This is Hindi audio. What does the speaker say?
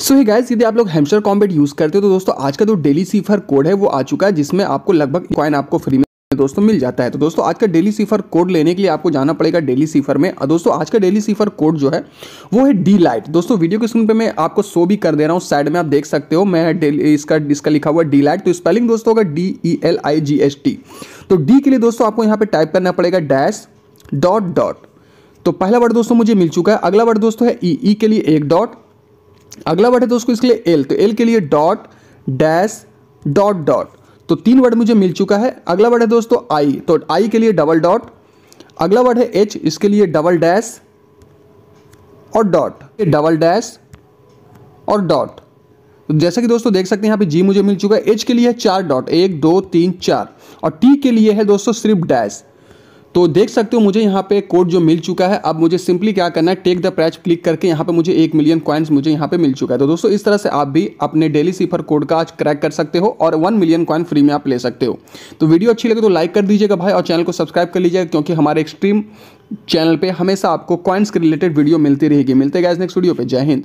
सो ही गाइज यदि आप लोग हेमस्टर कॉम्बेट यूज करते हो तो दोस्तों आज का जो डेली सीफर कोड है वो आ चुका है जिसमें आपको लगभग क्वाइन आपको फ्री में दोस्तों मिल जाता है तो दोस्तों आज का डेली सीफर कोड लेने के लिए आपको जाना पड़ेगा डेली सीफर में और दोस्तों आज का डेली सीफर कोड जो है वो है डी लाइट दोस्तों वीडियो के स्क्रीन पे मैं आपको शो भी कर दे रहा हूँ साइड में आप देख सकते हो मैं इसका इसका लिखा हुआ डी लाइट तो स्पेलिंग दोस्तों होगा D E L I G H T तो डी के लिए दोस्तों आपको यहाँ पर टाइप करना पड़ेगा डैश डॉट डॉट तो पहला वर्ड दोस्तों मुझे मिल चुका है अगला वर्ड दोस्तों है ई e, ई e के लिए एक डॉट अगला वर्ड है दोस्तों इसके लिए एल तो एल के लिए डॉट डैश डॉट डॉट तो तीन वर्ड मुझे मिल चुका है अगला वर्ड है दोस्तों आई तो आई के लिए डबल डॉट अगला वर्ड है एच इसके लिए डबल डैश और डॉट डबल डैश और डॉट तो जैसा कि दोस्तों देख सकते हैं यहाँ पे जी मुझे मिल चुका है एच के लिए है चार डॉट एक दो तीन चार और टी के लिए है दोस्तों सिर्फ डैश तो देख सकते हो मुझे यहाँ पे कोड जो मिल चुका है अब मुझे सिंपली क्या करना है टेक द प्रैच क्लिक करके यहाँ पे मुझे एक मिलियन कॉइन्स मुझे यहाँ पे मिल चुका है तो दोस्तों इस तरह से आप भी अपने डेली सीफर कोड का आज क्रैक कर सकते हो और वन मिलियन कॉइन फ्री में आप ले सकते हो तो वीडियो अच्छी लगे तो लाइक कर दीजिएगा भाई और चैनल को सब्सक्राइब कर लीजिएगा क्योंकि हमारे एक्सट्रीम चैनल पर हमेशा आपको कॉइन्स के रिलेटेड वीडियो मिलती रहेगी मिलते गए नेक्स्ट वीडियो पर जय हिंद